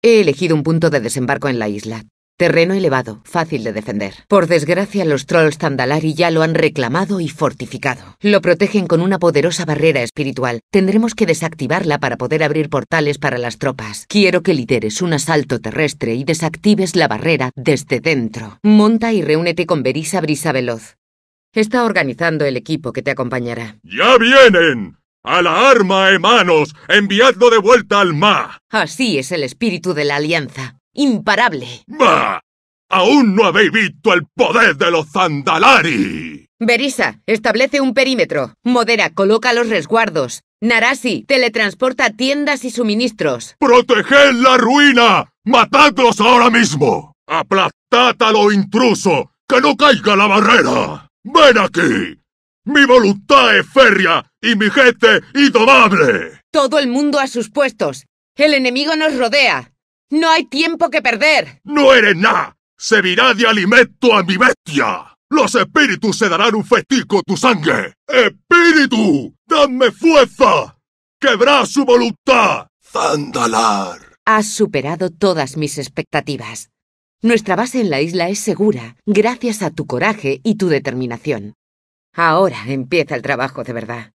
He elegido un punto de desembarco en la isla. Terreno elevado, fácil de defender. Por desgracia, los trolls Tandalari ya lo han reclamado y fortificado. Lo protegen con una poderosa barrera espiritual. Tendremos que desactivarla para poder abrir portales para las tropas. Quiero que lideres un asalto terrestre y desactives la barrera desde dentro. Monta y reúnete con Berisa Brisa Veloz. Está organizando el equipo que te acompañará. ¡Ya vienen! ¡A la arma, manos. ¡Enviadlo de vuelta al mar! Así es el espíritu de la alianza. Imparable. ¡Bah! ¡Aún no habéis visto el poder de los Zandalari! Berisa, establece un perímetro. Modera, coloca los resguardos. Narasi, teletransporta tiendas y suministros. ¡Proteged la ruina! ¡Matadlos ahora mismo! ¡Aplastad a lo intruso! ¡Que no caiga la barrera! ¡Ven aquí! ¡Mi voluntad es férrea y mi gente indomable. Todo el mundo a sus puestos. El enemigo nos rodea. No hay tiempo que perder. No eres nada. Servirá de alimento a mi bestia. Los espíritus se darán un festico tu sangre. ¡Espíritu! ¡Dame fuerza! ¡Quebrá su voluntad! ¡Zandalar! Has superado todas mis expectativas. Nuestra base en la isla es segura, gracias a tu coraje y tu determinación. Ahora empieza el trabajo de verdad.